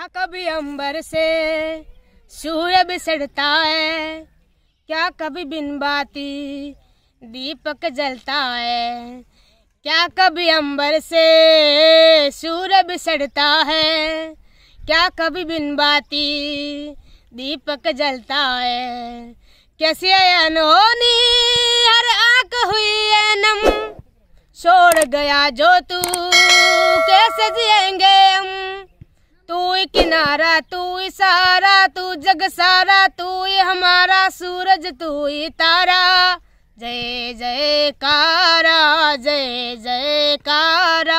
क्या कभी अंबर से सूर्य बिसरता है क्या कभी बिन बाती दीपक जलता है क्या कभी अंबर से सूर्य सड़ता है क्या कभी बिन बाती दीपक जलता है कैसे अनहोनी हर आंख हुई है नम छोड़ गया जो तू कैसे जिएंगे हम किनारा तू सारा तू जग सारा तू हमारा सूरज तू तारा जय जय कारा जय जय कारा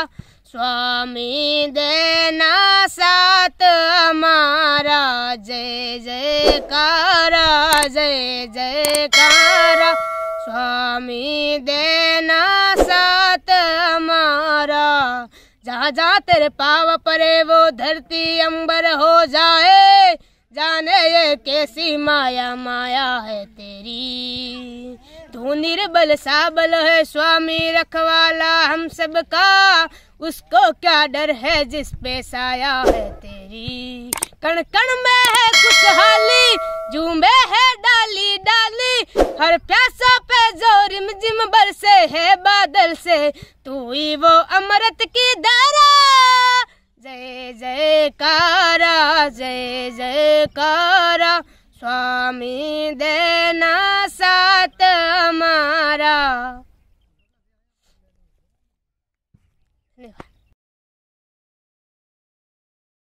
स्वामी देना साथ हमारा जय जय कारा जय जय कारा स्वामी देना जहाँ जहाँ तेरे पाव परे वो धरती अंबर हो जाए जाने ये कैसी माया माया है तेरी तू निर्बल साबल है स्वामी रखवाला हम सब का उसको क्या डर है जिस पे साया है तेरी कण कण में है खुशहाली जूमे है डाली डाली हर प्यासा जो जिम बरसे है बादल से तू ही वो अमृत की धारा जय जय कारा जय जय कारा स्वामी देना साथ हमारा